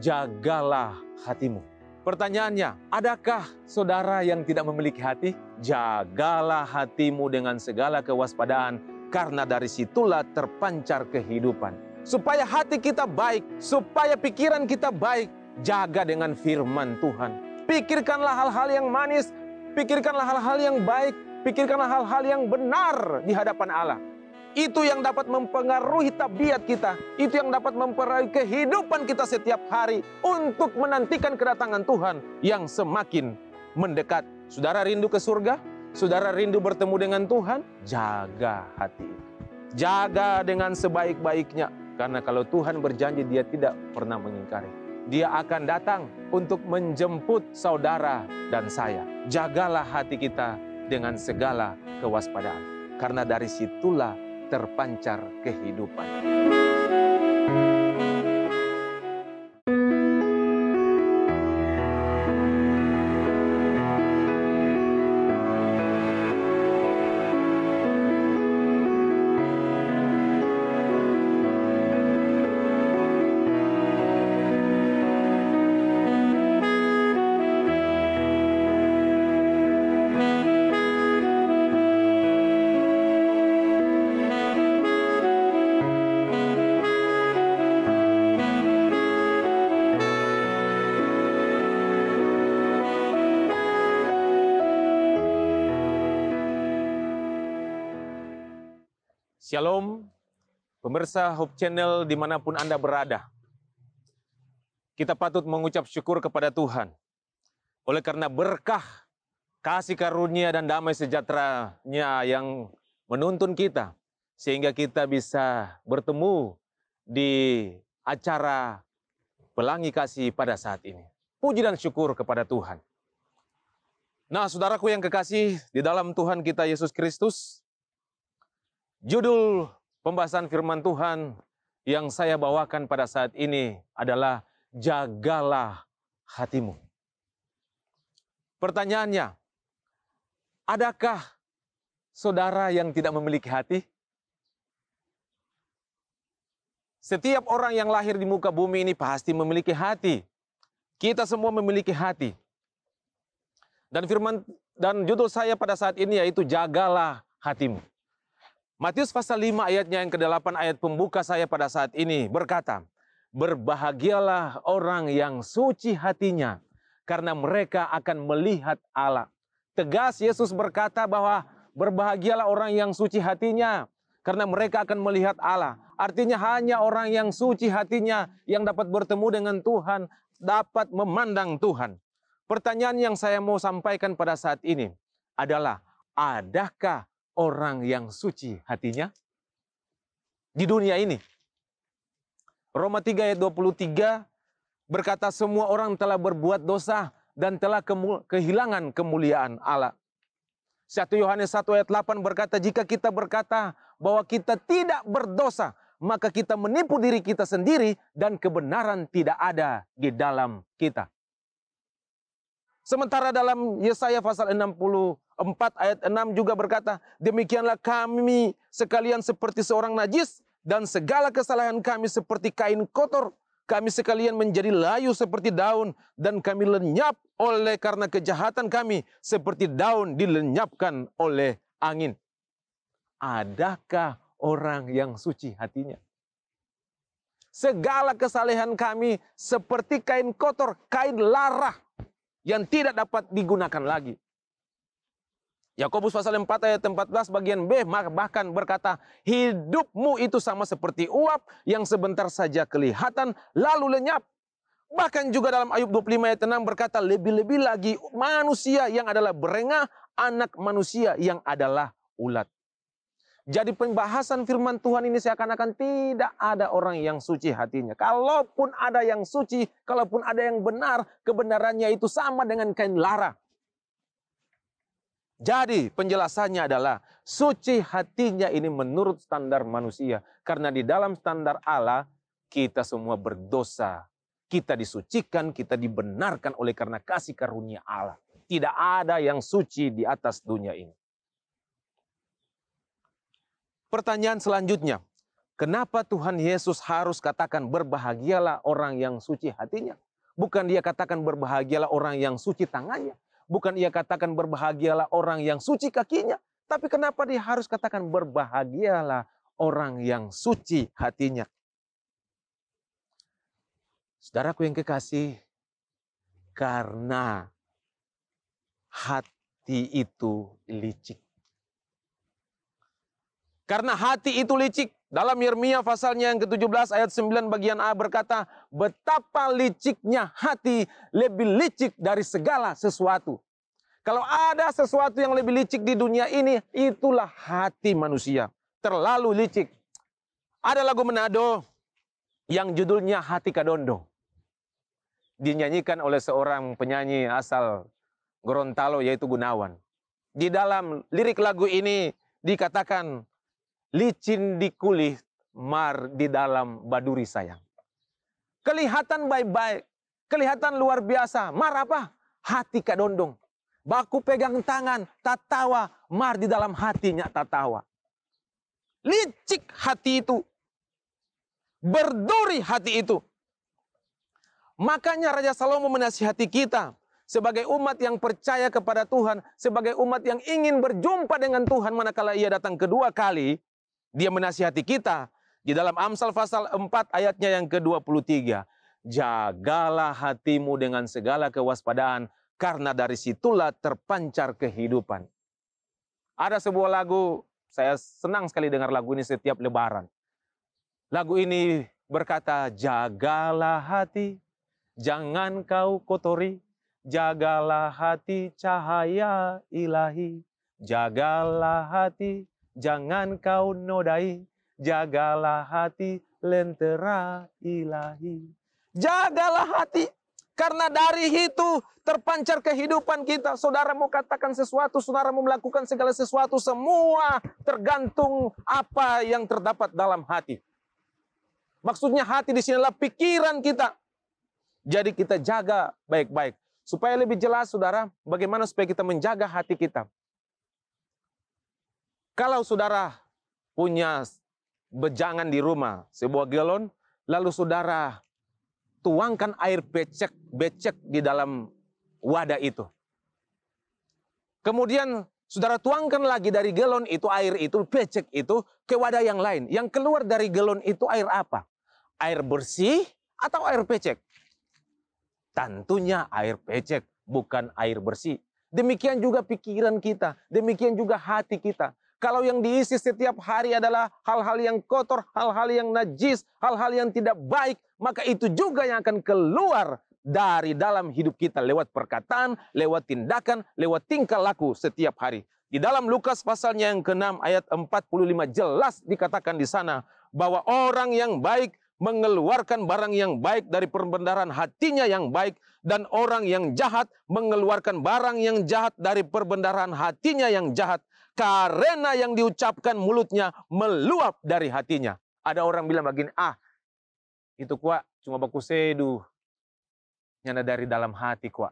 jagalah hatimu. Pertanyaannya, adakah saudara yang tidak memiliki hati? Jagalah hatimu dengan segala kewaspadaan, karena dari situlah terpancar kehidupan. Supaya hati kita baik, supaya pikiran kita baik, jaga dengan firman Tuhan. Pikirkanlah hal-hal yang manis, pikirkanlah hal-hal yang baik, pikirkanlah hal-hal yang benar di hadapan Allah itu yang dapat mempengaruhi tabiat kita. Itu yang dapat mempengaruhi kehidupan kita setiap hari untuk menantikan kedatangan Tuhan yang semakin mendekat. Saudara rindu ke surga? Saudara rindu bertemu dengan Tuhan? Jaga hati. Jaga dengan sebaik-baiknya. Karena kalau Tuhan berjanji dia tidak pernah mengingkari. Dia akan datang untuk menjemput saudara dan saya. Jagalah hati kita dengan segala kewaspadaan, karena dari situlah terpancar kehidupan. Shalom, pemirsa Hope Channel dimanapun Anda berada. Kita patut mengucap syukur kepada Tuhan. Oleh karena berkah, kasih karunia dan damai sejahteranya yang menuntun kita. Sehingga kita bisa bertemu di acara Pelangi Kasih pada saat ini. Puji dan syukur kepada Tuhan. Nah saudaraku yang kekasih, di dalam Tuhan kita Yesus Kristus, Judul pembahasan firman Tuhan yang saya bawakan pada saat ini adalah jagalah hatimu. Pertanyaannya, adakah saudara yang tidak memiliki hati? Setiap orang yang lahir di muka bumi ini pasti memiliki hati. Kita semua memiliki hati. Dan firman dan judul saya pada saat ini yaitu jagalah hatimu. Matius pasal 5 ayatnya yang ke-8 ayat pembuka saya pada saat ini berkata, Berbahagialah orang yang suci hatinya, karena mereka akan melihat Allah. Tegas Yesus berkata bahwa berbahagialah orang yang suci hatinya, karena mereka akan melihat Allah. Artinya hanya orang yang suci hatinya yang dapat bertemu dengan Tuhan, dapat memandang Tuhan. Pertanyaan yang saya mau sampaikan pada saat ini adalah, adakah orang yang suci hatinya di dunia ini. Roma 3 ayat 23 berkata semua orang telah berbuat dosa dan telah kehilangan kemuliaan Allah. 1 Yohanes 1 ayat 8 berkata jika kita berkata bahwa kita tidak berdosa maka kita menipu diri kita sendiri dan kebenaran tidak ada di dalam kita. Sementara dalam Yesaya pasal 60 4 ayat 6 juga berkata, demikianlah kami sekalian seperti seorang najis dan segala kesalahan kami seperti kain kotor. Kami sekalian menjadi layu seperti daun dan kami lenyap oleh karena kejahatan kami seperti daun dilenyapkan oleh angin. Adakah orang yang suci hatinya? Segala kesalahan kami seperti kain kotor, kain larah yang tidak dapat digunakan lagi. Yakobus pasal 4 ayat 14 bagian B bahkan berkata, hidupmu itu sama seperti uap yang sebentar saja kelihatan lalu lenyap. Bahkan juga dalam Ayub 25 ayat 6 berkata, lebih-lebih lagi manusia yang adalah berengah, anak manusia yang adalah ulat. Jadi pembahasan firman Tuhan ini seakan-akan tidak ada orang yang suci hatinya. Kalaupun ada yang suci, kalaupun ada yang benar, kebenarannya itu sama dengan kain lara jadi penjelasannya adalah suci hatinya ini menurut standar manusia. Karena di dalam standar Allah kita semua berdosa. Kita disucikan, kita dibenarkan oleh karena kasih karunia Allah. Tidak ada yang suci di atas dunia ini. Pertanyaan selanjutnya, kenapa Tuhan Yesus harus katakan berbahagialah orang yang suci hatinya? Bukan dia katakan berbahagialah orang yang suci tangannya. Bukan ia katakan berbahagialah orang yang suci kakinya, tapi kenapa dia harus katakan berbahagialah orang yang suci hatinya? Saudaraku yang kekasih, karena hati itu licik. Karena hati itu licik. Dalam Yeremia pasalnya yang ke-17 ayat 9 bagian A berkata, betapa liciknya hati lebih licik dari segala sesuatu. Kalau ada sesuatu yang lebih licik di dunia ini, itulah hati manusia. Terlalu licik. Ada lagu Manado yang judulnya Hati Kadondo. Dinyanyikan oleh seorang penyanyi asal Gorontalo yaitu Gunawan. Di dalam lirik lagu ini dikatakan licin di kulit, mar di dalam baduri sayang. Kelihatan baik-baik, kelihatan luar biasa. Mar apa? Hati Kak Dondong. Baku pegang tangan, tatawa. Mar di dalam hatinya tatawa. Licik hati itu. Berduri hati itu. Makanya Raja Salomo menasihati kita sebagai umat yang percaya kepada Tuhan, sebagai umat yang ingin berjumpa dengan Tuhan manakala ia datang kedua kali, dia menasihati kita di dalam Amsal pasal 4 ayatnya yang ke-23. Jagalah hatimu dengan segala kewaspadaan karena dari situlah terpancar kehidupan. Ada sebuah lagu, saya senang sekali dengar lagu ini setiap lebaran. Lagu ini berkata, jagalah hati, jangan kau kotori, jagalah hati cahaya ilahi, jagalah hati, jangan kau nodai, jagalah hati lentera ilahi. Jagalah hati, karena dari itu terpancar kehidupan kita. Saudara mau katakan sesuatu, saudara mau melakukan segala sesuatu, semua tergantung apa yang terdapat dalam hati. Maksudnya hati di sini adalah pikiran kita. Jadi kita jaga baik-baik. Supaya lebih jelas saudara, bagaimana supaya kita menjaga hati kita. Kalau saudara punya bejangan di rumah, sebuah galon, lalu saudara tuangkan air becek, becek di dalam wadah itu. Kemudian saudara tuangkan lagi dari galon itu air itu, becek itu ke wadah yang lain. Yang keluar dari galon itu air apa? Air bersih atau air becek? Tentunya air becek, bukan air bersih. Demikian juga pikiran kita, demikian juga hati kita. Kalau yang diisi setiap hari adalah hal-hal yang kotor, hal-hal yang najis, hal-hal yang tidak baik, maka itu juga yang akan keluar dari dalam hidup kita lewat perkataan, lewat tindakan, lewat tingkah laku setiap hari. Di dalam Lukas pasalnya yang ke-6 ayat 45 jelas dikatakan di sana bahwa orang yang baik mengeluarkan barang yang baik dari perbendaharaan hatinya yang baik dan orang yang jahat mengeluarkan barang yang jahat dari perbendaharaan hatinya yang jahat karena yang diucapkan mulutnya meluap dari hatinya. Ada orang bilang begini, ah itu kuat cuma baku seduh. Nyana dari dalam hati kuat.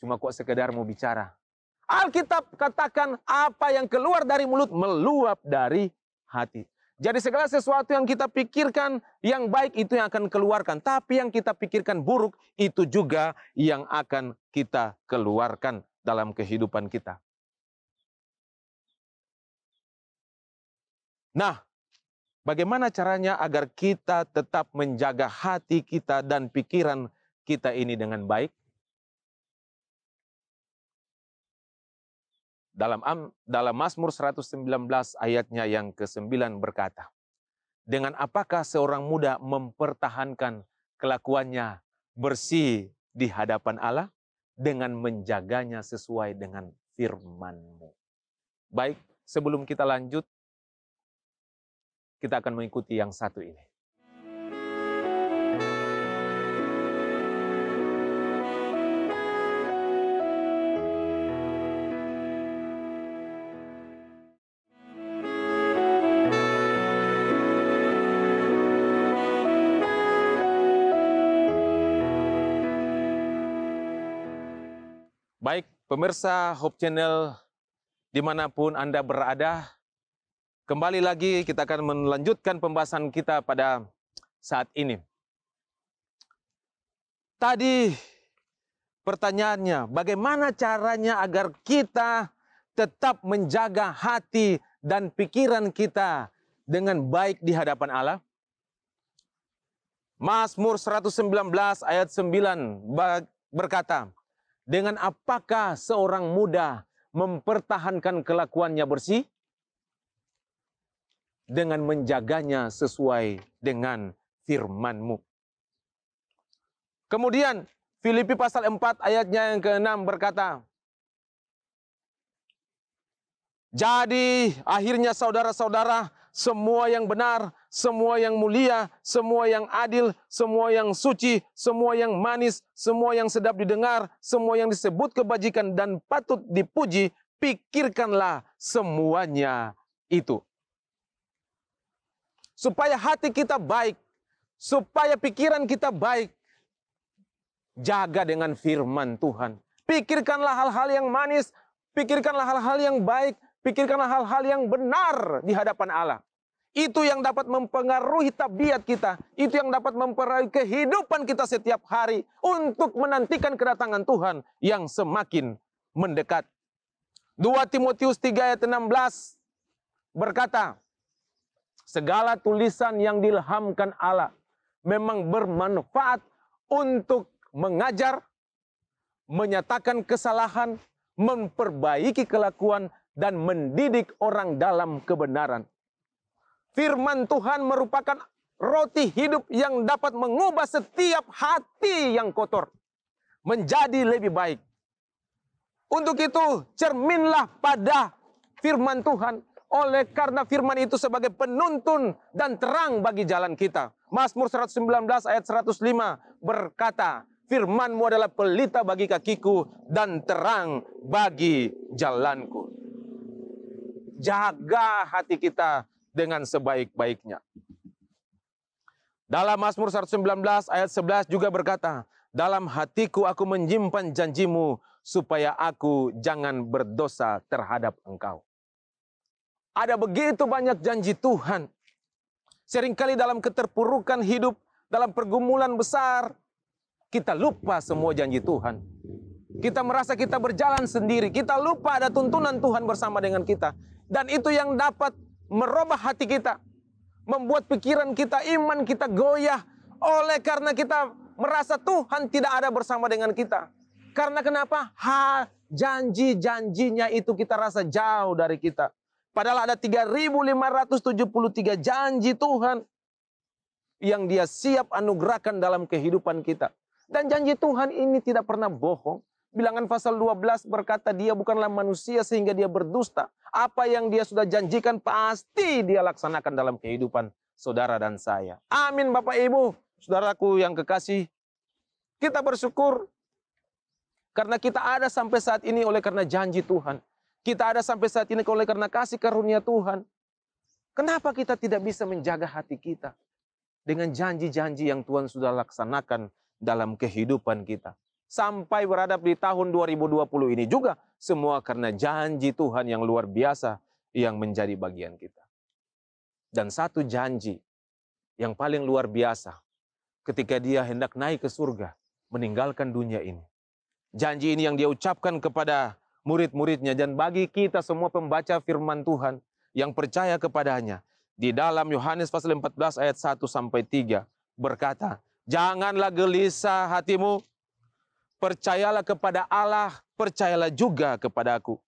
Cuma kuat sekedar mau bicara. Alkitab katakan apa yang keluar dari mulut meluap dari hati. Jadi segala sesuatu yang kita pikirkan yang baik itu yang akan keluarkan. Tapi yang kita pikirkan buruk itu juga yang akan kita keluarkan dalam kehidupan kita. Nah, bagaimana caranya agar kita tetap menjaga hati kita dan pikiran kita ini dengan baik? Dalam dalam Mazmur 119 ayatnya yang ke-9 berkata, "Dengan apakah seorang muda mempertahankan kelakuannya bersih di hadapan Allah? Dengan menjaganya sesuai dengan firman-Mu." Baik, sebelum kita lanjut, kita akan mengikuti yang satu ini. Baik, pemirsa Hope Channel dimanapun Anda berada, Kembali lagi kita akan melanjutkan pembahasan kita pada saat ini. Tadi pertanyaannya, bagaimana caranya agar kita tetap menjaga hati dan pikiran kita dengan baik di hadapan Allah? Mazmur 119 ayat 9 berkata, "Dengan apakah seorang muda mempertahankan kelakuannya bersih? dengan menjaganya sesuai dengan firmanmu. Kemudian Filipi pasal 4 ayatnya yang ke-6 berkata, Jadi akhirnya saudara-saudara, semua yang benar, semua yang mulia, semua yang adil, semua yang suci, semua yang manis, semua yang sedap didengar, semua yang disebut kebajikan dan patut dipuji, pikirkanlah semuanya itu supaya hati kita baik, supaya pikiran kita baik. Jaga dengan firman Tuhan. Pikirkanlah hal-hal yang manis, pikirkanlah hal-hal yang baik, pikirkanlah hal-hal yang benar di hadapan Allah. Itu yang dapat mempengaruhi tabiat kita. Itu yang dapat mempengaruhi kehidupan kita setiap hari. Untuk menantikan kedatangan Tuhan yang semakin mendekat. 2 Timotius 3 ayat 16 berkata, segala tulisan yang dilhamkan Allah memang bermanfaat untuk mengajar, menyatakan kesalahan, memperbaiki kelakuan, dan mendidik orang dalam kebenaran. Firman Tuhan merupakan roti hidup yang dapat mengubah setiap hati yang kotor menjadi lebih baik. Untuk itu, cerminlah pada firman Tuhan oleh karena firman itu sebagai penuntun dan terang bagi jalan kita. Mazmur 119 ayat 105 berkata, firmanmu adalah pelita bagi kakiku dan terang bagi jalanku. Jaga hati kita dengan sebaik-baiknya. Dalam Mazmur 119 ayat 11 juga berkata, dalam hatiku aku menyimpan janjimu supaya aku jangan berdosa terhadap engkau. Ada begitu banyak janji Tuhan. Seringkali dalam keterpurukan hidup, dalam pergumulan besar, kita lupa semua janji Tuhan. Kita merasa kita berjalan sendiri, kita lupa ada tuntunan Tuhan bersama dengan kita. Dan itu yang dapat merubah hati kita, membuat pikiran kita, iman kita goyah oleh karena kita merasa Tuhan tidak ada bersama dengan kita. Karena kenapa? Ha, janji-janjinya itu kita rasa jauh dari kita. Padahal ada 3.573 janji Tuhan yang dia siap anugerahkan dalam kehidupan kita. Dan janji Tuhan ini tidak pernah bohong. Bilangan pasal 12 berkata dia bukanlah manusia sehingga dia berdusta. Apa yang dia sudah janjikan pasti dia laksanakan dalam kehidupan saudara dan saya. Amin Bapak Ibu, saudaraku yang kekasih. Kita bersyukur karena kita ada sampai saat ini oleh karena janji Tuhan. Kita ada sampai saat ini oleh karena kasih karunia Tuhan. Kenapa kita tidak bisa menjaga hati kita dengan janji-janji yang Tuhan sudah laksanakan dalam kehidupan kita? Sampai beradab di tahun 2020 ini juga semua karena janji Tuhan yang luar biasa yang menjadi bagian kita. Dan satu janji yang paling luar biasa ketika dia hendak naik ke surga, meninggalkan dunia ini. Janji ini yang dia ucapkan kepada murid-muridnya dan bagi kita semua pembaca firman Tuhan yang percaya kepadanya. Di dalam Yohanes pasal 14 ayat 1 sampai 3 berkata, "Janganlah gelisah hatimu, percayalah kepada Allah, percayalah juga kepada aku.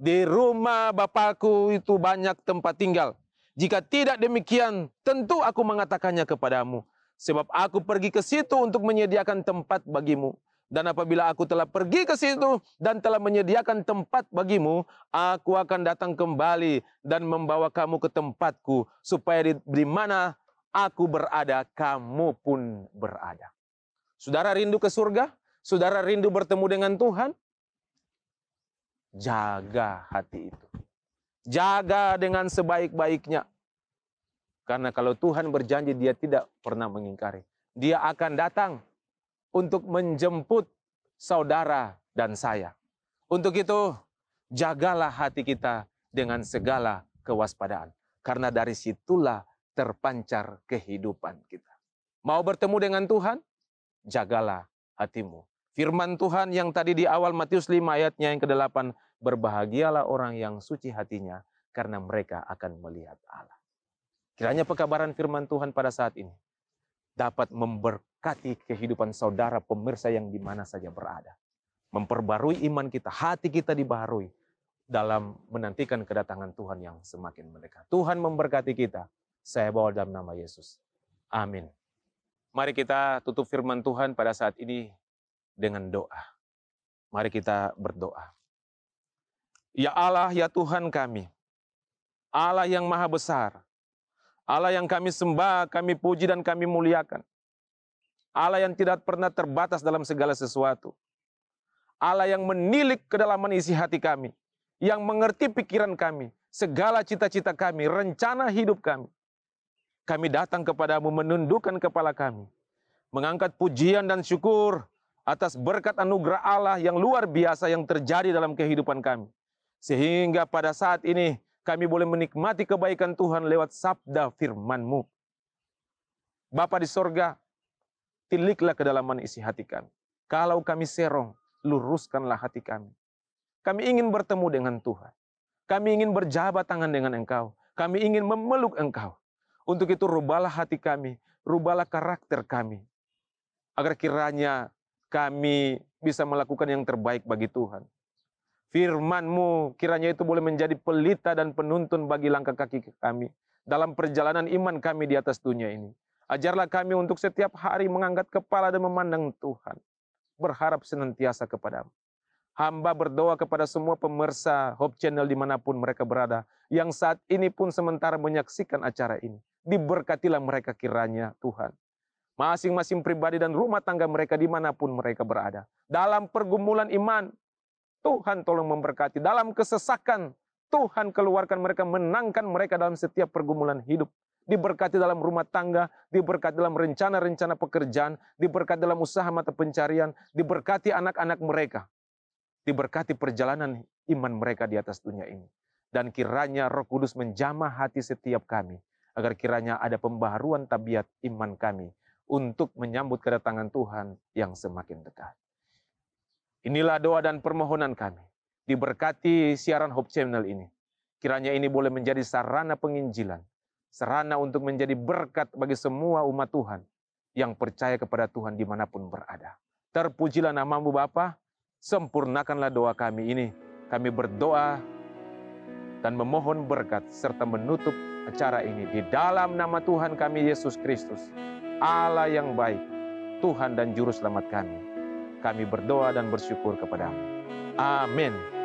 Di rumah Bapakku itu banyak tempat tinggal. Jika tidak demikian, tentu aku mengatakannya kepadamu, sebab aku pergi ke situ untuk menyediakan tempat bagimu." Dan apabila aku telah pergi ke situ dan telah menyediakan tempat bagimu, aku akan datang kembali dan membawa kamu ke tempatku, supaya di, di mana aku berada, kamu pun berada. Saudara rindu ke surga? Saudara rindu bertemu dengan Tuhan? Jaga hati itu. Jaga dengan sebaik-baiknya. Karena kalau Tuhan berjanji dia tidak pernah mengingkari. Dia akan datang untuk menjemput saudara dan saya. Untuk itu, jagalah hati kita dengan segala kewaspadaan. Karena dari situlah terpancar kehidupan kita. Mau bertemu dengan Tuhan? Jagalah hatimu. Firman Tuhan yang tadi di awal Matius 5 ayatnya yang ke-8, berbahagialah orang yang suci hatinya karena mereka akan melihat Allah. Kiranya pekabaran firman Tuhan pada saat ini dapat memberkati memberkati kehidupan saudara pemirsa yang di mana saja berada. Memperbarui iman kita, hati kita dibaharui dalam menantikan kedatangan Tuhan yang semakin mendekat. Tuhan memberkati kita. Saya bawa dalam nama Yesus. Amin. Mari kita tutup firman Tuhan pada saat ini dengan doa. Mari kita berdoa. Ya Allah, ya Tuhan kami. Allah yang maha besar. Allah yang kami sembah, kami puji dan kami muliakan. Allah yang tidak pernah terbatas dalam segala sesuatu. Allah yang menilik kedalaman isi hati kami, yang mengerti pikiran kami, segala cita-cita kami, rencana hidup kami. Kami datang kepadamu menundukkan kepala kami, mengangkat pujian dan syukur atas berkat anugerah Allah yang luar biasa yang terjadi dalam kehidupan kami. Sehingga pada saat ini kami boleh menikmati kebaikan Tuhan lewat sabda firman-Mu. Bapa di sorga, tiliklah kedalaman isi hati kami. Kalau kami serong, luruskanlah hati kami. Kami ingin bertemu dengan Tuhan. Kami ingin berjabat tangan dengan Engkau. Kami ingin memeluk Engkau. Untuk itu rubahlah hati kami, rubahlah karakter kami. Agar kiranya kami bisa melakukan yang terbaik bagi Tuhan. Firman-Mu kiranya itu boleh menjadi pelita dan penuntun bagi langkah kaki kami dalam perjalanan iman kami di atas dunia ini. Ajarlah kami untuk setiap hari mengangkat kepala dan memandang Tuhan. Berharap senantiasa kepadamu. Hamba berdoa kepada semua pemirsa Hope Channel dimanapun mereka berada. Yang saat ini pun sementara menyaksikan acara ini. Diberkatilah mereka kiranya Tuhan. Masing-masing pribadi dan rumah tangga mereka dimanapun mereka berada. Dalam pergumulan iman, Tuhan tolong memberkati. Dalam kesesakan, Tuhan keluarkan mereka, menangkan mereka dalam setiap pergumulan hidup diberkati dalam rumah tangga, diberkati dalam rencana-rencana pekerjaan, diberkati dalam usaha mata pencarian, diberkati anak-anak mereka, diberkati perjalanan iman mereka di atas dunia ini. Dan kiranya roh kudus menjamah hati setiap kami, agar kiranya ada pembaharuan tabiat iman kami untuk menyambut kedatangan Tuhan yang semakin dekat. Inilah doa dan permohonan kami. Diberkati siaran Hope Channel ini. Kiranya ini boleh menjadi sarana penginjilan Serana untuk menjadi berkat bagi semua umat Tuhan yang percaya kepada Tuhan dimanapun berada. Terpujilah namamu Bapa, sempurnakanlah doa kami ini. Kami berdoa dan memohon berkat serta menutup acara ini di dalam nama Tuhan kami Yesus Kristus, Allah yang baik, Tuhan dan Juru Selamat kami. Kami berdoa dan bersyukur kepadamu. Amin.